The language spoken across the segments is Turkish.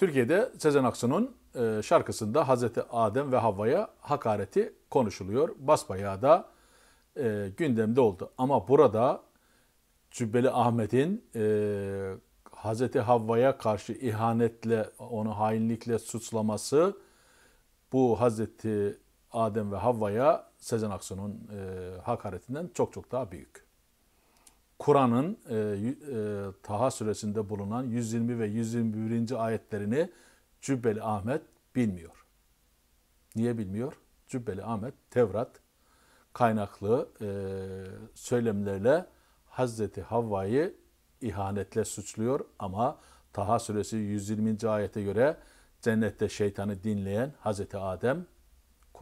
Türkiye'de Sezen Aksu'nun e, şarkısında Hazreti Adem ve Havva'ya hakareti konuşuluyor. Basbayağı da e, gündemde oldu. Ama burada Cübbeli Ahmet'in e, Hazreti Havva'ya karşı ihanetle, onu hainlikle suçlaması bu Hazreti Adem ve Havva'ya Sezen Aksu'nun e, hakaretinden çok çok daha büyük. Kur'an'ın e, e, Taha suresinde bulunan 120 ve 121. ayetlerini Cübbeli Ahmet bilmiyor. Niye bilmiyor? Cübbeli Ahmet Tevrat kaynaklı e, söylemlerle Hazreti Havva'yı ihanetle suçluyor ama Taha suresi 120. ayete göre cennette şeytanı dinleyen Hazreti Adem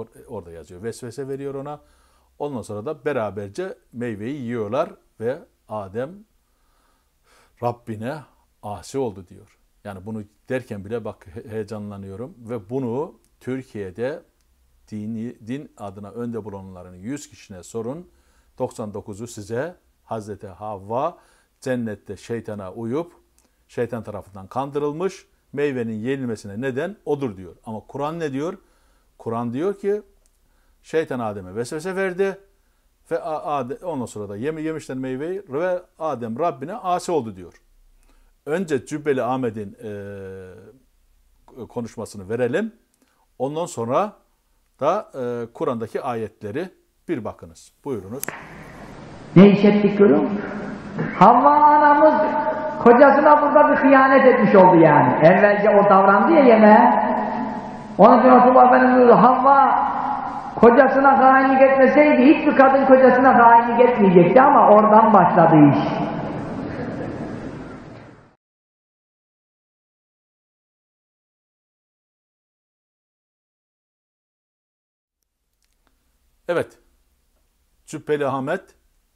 e, orada yazıyor. Vesvese veriyor ona. Ondan sonra da beraberce meyveyi yiyorlar ve Adem Rabbine asi oldu diyor. Yani bunu derken bile bak heyecanlanıyorum ve bunu Türkiye'de dini, din adına önde bulunanların 100 kişine sorun. 99'u size Hazreti Havva cennette şeytana uyup şeytan tarafından kandırılmış meyvenin yenilmesine neden odur diyor. Ama Kur'an ne diyor? Kur'an diyor ki şeytan Adem'e vesvese verdi. Ve Adem, ondan sonra da yemi yemişler meyveyi ve Adem Rabbine asi oldu diyor. Önce Cübbeli Ahmet'in e, konuşmasını verelim. Ondan sonra da e, Kur'an'daki ayetleri bir bakınız. Buyurunuz. Ne iş ettik görüyor musun? Havva anamız kocasına burada bir hıyanet etmiş oldu yani. Evvelce o davrandı ya yeme. Onun için Resulullah Efendimiz Havva Kocasına hainlik etmeseydi hiçbir kadın kocasına hainlik etmeyecekti ama oradan başladı iş. Evet. Cübbeli Ahmet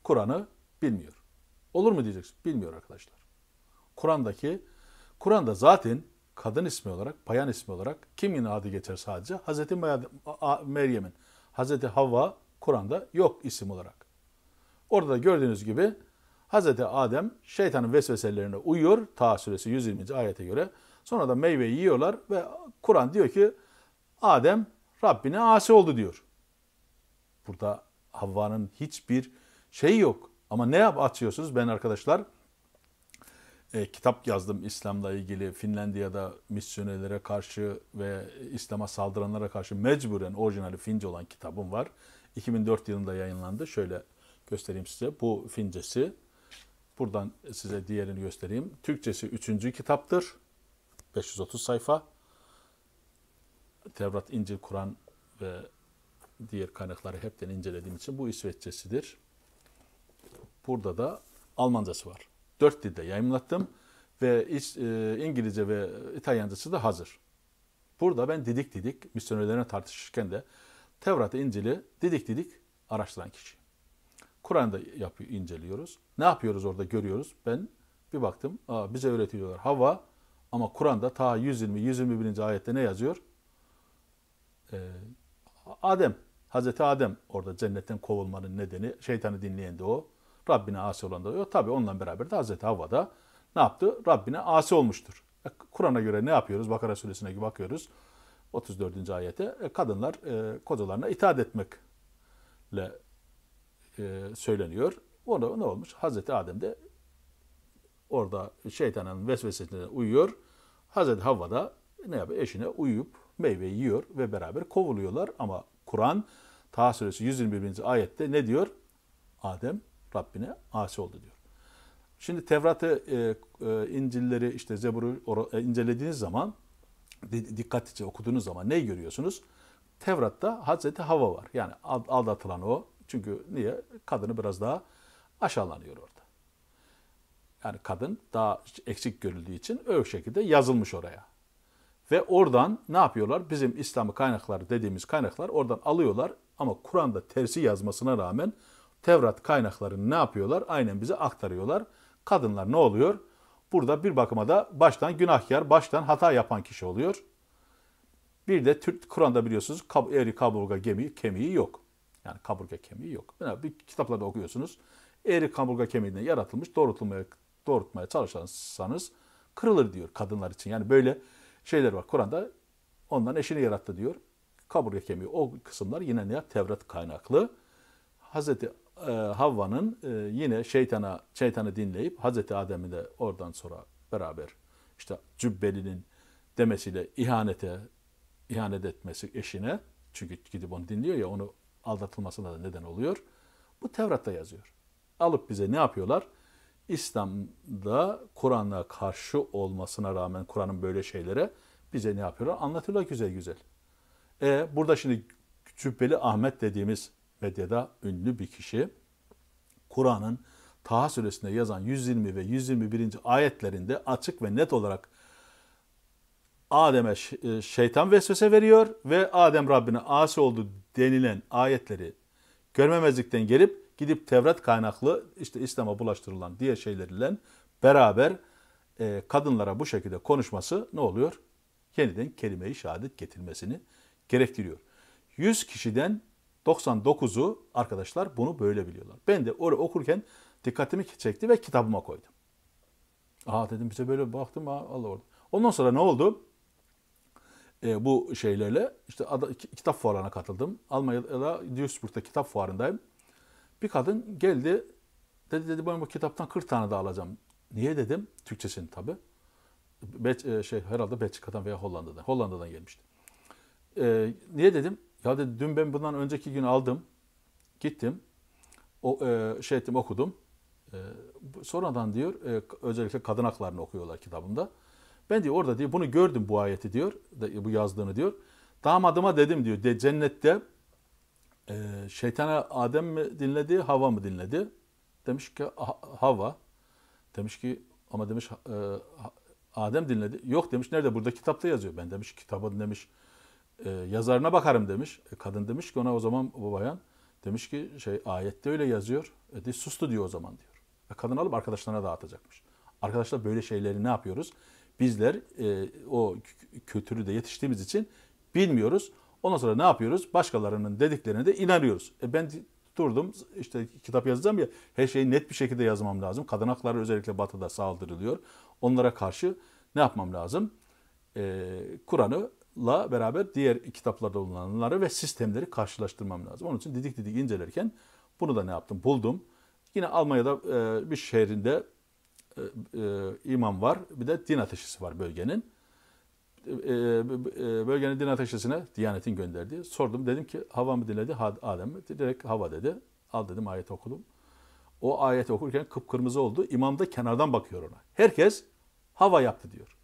Kur'an'ı bilmiyor. Olur mu diyeceksin? Bilmiyor arkadaşlar. Kur'an'daki Kur'an'da zaten kadın ismi olarak, bayan ismi olarak kimin adı geçer sadece? Hazreti Meryem'in. Hazreti Havva Kur'an'da yok isim olarak. Orada gördüğünüz gibi Hazreti Adem şeytanın vesveselerine uyuyor. Ta suresi 120. ayete göre. Sonra da meyve yiyorlar ve Kur'an diyor ki Adem Rabbine asi oldu diyor. Burada Havva'nın hiçbir şeyi yok. Ama ne yap atıyorsunuz ben arkadaşlar? e, kitap yazdım İslam'la ilgili Finlandiya'da misyonerlere karşı ve İslam'a saldıranlara karşı mecburen orijinali Fince olan kitabım var. 2004 yılında yayınlandı. Şöyle göstereyim size. Bu Fincesi. Buradan size diğerini göstereyim. Türkçesi üçüncü kitaptır. 530 sayfa. Tevrat, İncil, Kur'an ve diğer kaynakları hepten incelediğim için bu İsveççesidir. Burada da Almancası var dört dilde yayınlattım ve iç, e, İngilizce ve İtalyancası da hazır. Burada ben didik didik misyonerlerine tartışırken de Tevrat'ı, İncil'i didik didik araştıran kişi. Kur'an'da yapıyor, inceliyoruz. Ne yapıyoruz orada görüyoruz. Ben bir baktım Aa, bize öğretiyorlar hava ama Kur'an'da ta 120-121. ayette ne yazıyor? Ee, Adem, Hazreti Adem orada cennetten kovulmanın nedeni şeytanı dinleyen de o. Rabbine asi olan da yok. Tabi onunla beraber de Hazreti Havva da ne yaptı? Rabbine asi olmuştur. E, Kur'an'a göre ne yapıyoruz? Bakara suresine bakıyoruz. 34. ayete e, kadınlar e, kocalarına itaat etmekle söyleniyor. Orada ne olmuş? Hazreti Adem de orada şeytanın vesvesesine uyuyor. Hazreti Havva da ne yapıyor? Eşine uyuyup meyve yiyor ve beraber kovuluyorlar. Ama Kur'an Taha suresi 121. ayette ne diyor? Adem Rabbine asi oldu diyor. Şimdi Tevrat'ı, e, e, İncil'leri, işte Zebur'u e, incelediğiniz zaman, dikkatlice okuduğunuz zaman ne görüyorsunuz? Tevrat'ta Hazreti Hava var. Yani aldatılan o. Çünkü niye? Kadını biraz daha aşağılanıyor orada. Yani kadın daha eksik görüldüğü için öyle şekilde yazılmış oraya. Ve oradan ne yapıyorlar? Bizim İslam'ı kaynaklar dediğimiz kaynaklar oradan alıyorlar ama Kur'an'da tersi yazmasına rağmen Tevrat kaynaklarını ne yapıyorlar? Aynen bize aktarıyorlar. Kadınlar ne oluyor? Burada bir bakıma da baştan günahkar, baştan hata yapan kişi oluyor. Bir de Kur'an'da biliyorsunuz kab eri kaburga gemiği, kemiği yok. Yani kaburga kemiği yok. Yani bir kitaplarda okuyorsunuz. Eri kaburga kemiğinden yaratılmış, doğrultulmaya, doğrultmaya çalışırsanız kırılır diyor kadınlar için. Yani böyle şeyler var Kur'an'da. Ondan eşini yarattı diyor. Kaburga kemiği o kısımlar yine ne? Tevrat kaynaklı. Hazreti e, Havva'nın e, yine şeytana şeytanı dinleyip Hazreti Adem'i de oradan sonra beraber işte Cübbeli'nin demesiyle ihanete ihanet etmesi eşine çünkü gidip onu dinliyor ya onu aldatılmasına da neden oluyor. Bu Tevrat'ta yazıyor. Alıp bize ne yapıyorlar? İslam'da Kur'an'a karşı olmasına rağmen Kur'an'ın böyle şeylere bize ne yapıyorlar? Anlatıyorlar güzel güzel. E, burada şimdi Cübbeli Ahmet dediğimiz medyada ünlü bir kişi Kur'an'ın Taha suresinde yazan 120 ve 121. ayetlerinde açık ve net olarak Adem'e e, şeytan vesvese veriyor ve Adem Rabbine asi oldu denilen ayetleri görmemezlikten gelip gidip Tevrat kaynaklı işte İslam'a bulaştırılan diğer şeylerle beraber e, kadınlara bu şekilde konuşması ne oluyor? Yeniden kelime-i şehadet getirmesini gerektiriyor. 100 kişiden 99'u arkadaşlar bunu böyle biliyorlar. Ben de orayı okurken dikkatimi çekti ve kitabıma koydum. Aa dedim bize böyle baktım ha Allah orada. Ondan sonra ne oldu? E, bu şeylerle işte ada, kitap fuarına katıldım. Almanya'da Duisburg'da kitap fuarındayım. Bir kadın geldi dedi dedi ben bu kitaptan 40 tane daha alacağım. Niye dedim? Türkçesini tabi. Be, e, şey herhalde Belçika'dan veya Hollanda'dan. Hollanda'dan gelmişti. E, niye dedim? Ya dedi dün ben bundan önceki gün aldım. Gittim. O, e, şey ettim okudum. E, sonradan diyor e, özellikle kadın haklarını okuyorlar kitabında. Ben diyor orada diyor bunu gördüm bu ayeti diyor. Bu yazdığını diyor. Damadıma dedim diyor de cennette e, şeytana Adem mi dinledi Hava mı dinledi? Demiş ki Hava. Demiş ki ama demiş e, Adem dinledi. Yok demiş nerede burada kitapta yazıyor. Ben demiş kitabı demiş e, yazarına bakarım demiş. E, kadın demiş ki ona o zaman bu bayan demiş ki şey ayette öyle yazıyor. E, de, sustu diyor o zaman diyor. E, kadın alıp arkadaşlarına dağıtacakmış. Arkadaşlar böyle şeyleri ne yapıyoruz? Bizler e, o kültürü de yetiştiğimiz için bilmiyoruz. Ondan sonra ne yapıyoruz? Başkalarının dediklerine de inanıyoruz. E ben durdum işte kitap yazacağım ya her şeyi net bir şekilde yazmam lazım. Kadın hakları özellikle batıda saldırılıyor. Onlara karşı ne yapmam lazım? E, Kur'an'ı la beraber diğer kitaplarda bulunanları ve sistemleri karşılaştırmam lazım. Onun için didik didik incelerken bunu da ne yaptım? Buldum. Yine Almanya'da e, bir şehrinde e, e, imam var. Bir de din ateşisi var bölgenin. E, e, e bölgenin din ateşisine Diyanet'in gönderdiği. Sordum. Dedim ki hava mı dinledi? Adem mi? Direkt hava dedi. Al dedim ayet okudum. O ayet okurken kıpkırmızı oldu. İmam da kenardan bakıyor ona. Herkes hava yaptı diyor.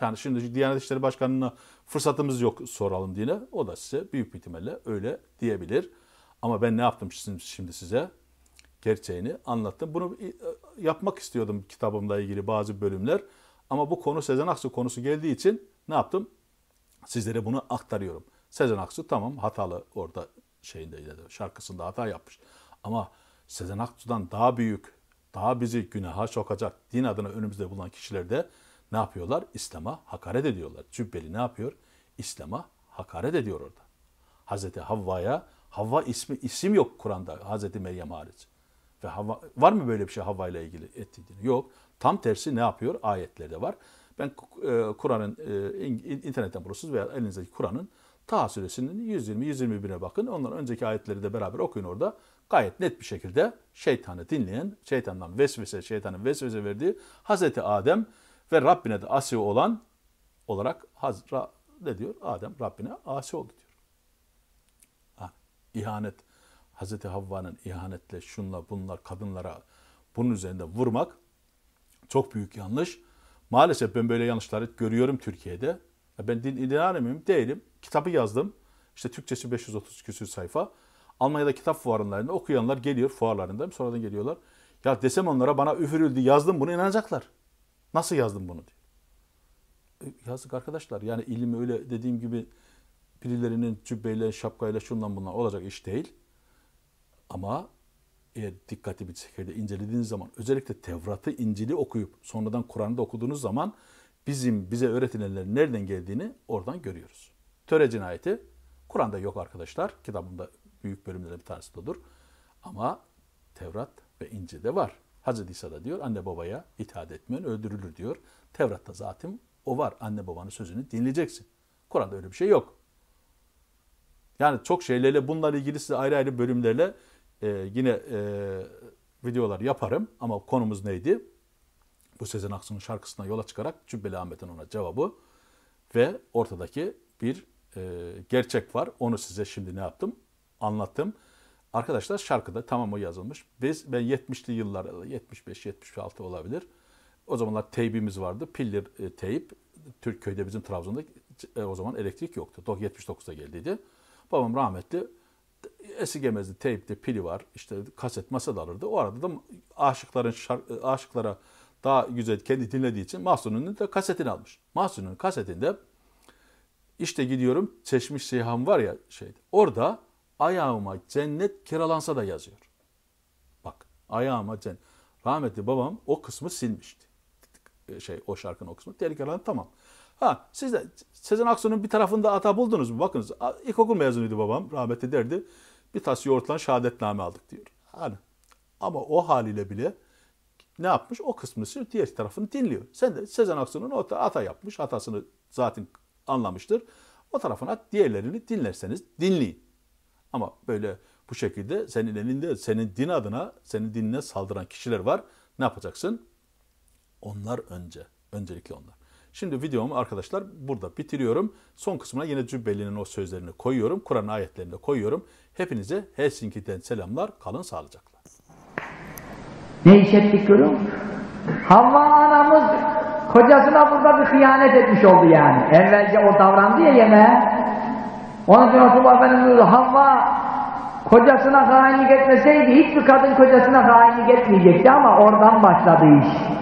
Yani şimdi Diyanet İşleri Başkanı'na fırsatımız yok soralım diye. O da size büyük bir ihtimalle öyle diyebilir. Ama ben ne yaptım şimdi size? Gerçeğini anlattım. Bunu e, yapmak istiyordum kitabımla ilgili bazı bölümler. Ama bu konu Sezen Aksu konusu geldiği için ne yaptım? Sizlere bunu aktarıyorum. Sezen Aksu tamam hatalı orada şeyinde şarkısında hata yapmış. Ama Sezen Aksu'dan daha büyük, daha bizi günaha sokacak din adına önümüzde bulunan kişilerde ne yapıyorlar? İslam'a hakaret ediyorlar. Cübbeli ne yapıyor? İslam'a hakaret ediyor orada. Hazreti Havva'ya Havva ismi isim yok Kur'an'da Hazreti Meryem hariç. Ve Havva, var mı böyle bir şey Havva ile ilgili ettiğini? Yok. Tam tersi ne yapıyor? Ayetlerde var. Ben e, Kur'an'ın e, internetten bulursunuz veya elinizdeki Kur'an'ın Taha suresinin 120-121'ine bakın. Ondan önceki ayetleri de beraber okuyun orada. Gayet net bir şekilde şeytanı dinleyen, şeytandan vesvese, şeytanın vesvese verdiği Hazreti Adem ve Rabbine de asi olan olarak Hazra ne diyor? Adem Rabbine asi oldu diyor. Ha, ihanet. Hazreti Havva'nın ihanetle şunla bunlar kadınlara bunun üzerinde vurmak çok büyük yanlış. Maalesef ben böyle yanlışları görüyorum Türkiye'de. Ben din idare miyim? Değilim. Kitabı yazdım. İşte Türkçesi 530 küsür sayfa. Almanya'da kitap fuarlarında okuyanlar geliyor fuarlarında. Sonradan geliyorlar. Ya desem onlara bana üfürüldü yazdım bunu inanacaklar. Nasıl yazdım bunu diyor. E, yazık arkadaşlar. Yani ilim öyle dediğim gibi birilerinin cübbeyle, şapkayla, şundan bundan olacak iş değil. Ama eğer dikkatli bir şekilde incelediğiniz zaman özellikle Tevrat'ı, İncil'i okuyup sonradan Kur'an'ı da okuduğunuz zaman bizim bize öğretilenlerin nereden geldiğini oradan görüyoruz. Töre cinayeti Kur'an'da yok arkadaşlar. Kitabında büyük bölümlerde bir tanesi de olur. Ama Tevrat ve İncil'de var. Hazreti İsa da diyor anne babaya itaat etmeyen öldürülür diyor. Tevrat'ta zaten o var. Anne babanın sözünü dinleyeceksin. Kur'an'da öyle bir şey yok. Yani çok şeylerle bunlarla ilgili size ayrı ayrı bölümlerle e, yine e, videolar yaparım. Ama konumuz neydi? Bu Sezen Aksu'nun şarkısına yola çıkarak Cübbeli Ahmet'in ona cevabı ve ortadaki bir e, gerçek var. Onu size şimdi ne yaptım? Anlattım. Arkadaşlar şarkıda tamam o yazılmış. Biz ben 70'li yıllar 75-76 olabilir. O zamanlar teybimiz vardı. piller e, teyip. Türk köyde bizim Trabzon'da e, o zaman elektrik yoktu. 79'da geldiydi. Babam rahmetli esigemezdi. Teyipte pili var. İşte kaset masada alırdı. O arada da aşıkların şarkı, e, aşıklara daha güzel kendi dinlediği için Mahsun'un da kasetini almış. Mahsun'un kasetinde işte gidiyorum çeşmiş Seyhan var ya şeydi. Orada ayağıma cennet kiralansa da yazıyor. Bak ayağıma cennet. Rahmetli babam o kısmı silmişti. Şey o şarkının o kısmı tehlikeler tamam. Ha siz de Sezen Aksu'nun bir tarafında ata buldunuz mu? Bakınız ilkokul mezunuydu babam rahmetli derdi. Bir tas yoğurtlan şehadetname aldık diyor. Hani ama o haliyle bile ne yapmış? O kısmını sür, diğer tarafını dinliyor. Sen de Sezen Aksu'nun o hata yapmış. Hatasını zaten anlamıştır. O tarafına diğerlerini dinlerseniz dinleyin. Ama böyle bu şekilde senin elinde, senin din adına, senin dinine saldıran kişiler var. Ne yapacaksın? Onlar önce. Öncelikle onlar. Şimdi videomu arkadaşlar burada bitiriyorum. Son kısmına yine Cübbeli'nin o sözlerini koyuyorum. Kur'an ayetlerini de koyuyorum. Hepinize Helsinki'den selamlar. Kalın sağlıcakla. Ne iş ettik gülüm? Havva anamız kocasına burada bir hıyanet etmiş oldu yani. Evvelce o davrandı ya yemeğe. Onun için Resulullah Efendimiz buyurdu, Havva kocasına hainlik etmeseydi hiçbir kadın kocasına hainlik etmeyecekti ama oradan başladı iş.